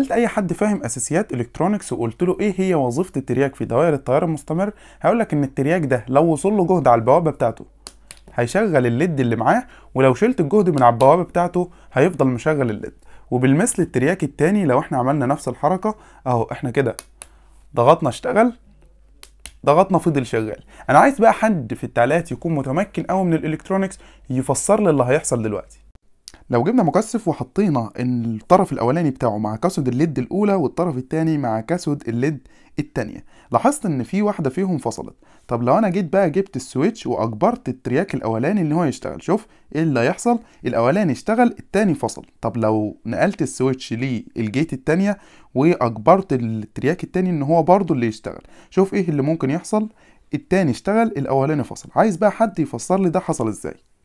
سألت أي حد فاهم أساسيات الكترونكس وقلت له إيه هي وظيفة الترياك في دوائر التيار المستمر هيقول لك إن الترياك ده لو وصل له جهد على البوابة بتاعته هيشغل الليد اللي معاه ولو شلت الجهد من على البوابة بتاعته هيفضل مشغل الليد وبالمثل الترياك التاني لو احنا عملنا نفس الحركة اهو احنا كده ضغطنا اشتغل ضغطنا فضل شغال انا عايز بقى حد في التعليقات يكون متمكن قوي من الالكترونكس يفسر لي اللي هيحصل دلوقتي لو جبنا مكثف وحطينا الطرف الاولاني بتاعه مع كاسود الليد الاولى والطرف الثاني مع كاسود الليد الثانيه لاحظت ان في واحده فيهم فصلت طب لو انا جيت بقى جبت السويتش واجبرت الترياك الاولاني ان هو يشتغل شوف ايه اللي هيحصل الاولاني اشتغل الثاني فصل طب لو نقلت السويتش للجيت الثانيه واجبرت الترياك الثاني ان هو برضه اللي يشتغل شوف ايه اللي ممكن يحصل التاني اشتغل الاولاني فصل عايز بقى حد يفسر لي ده حصل ازاي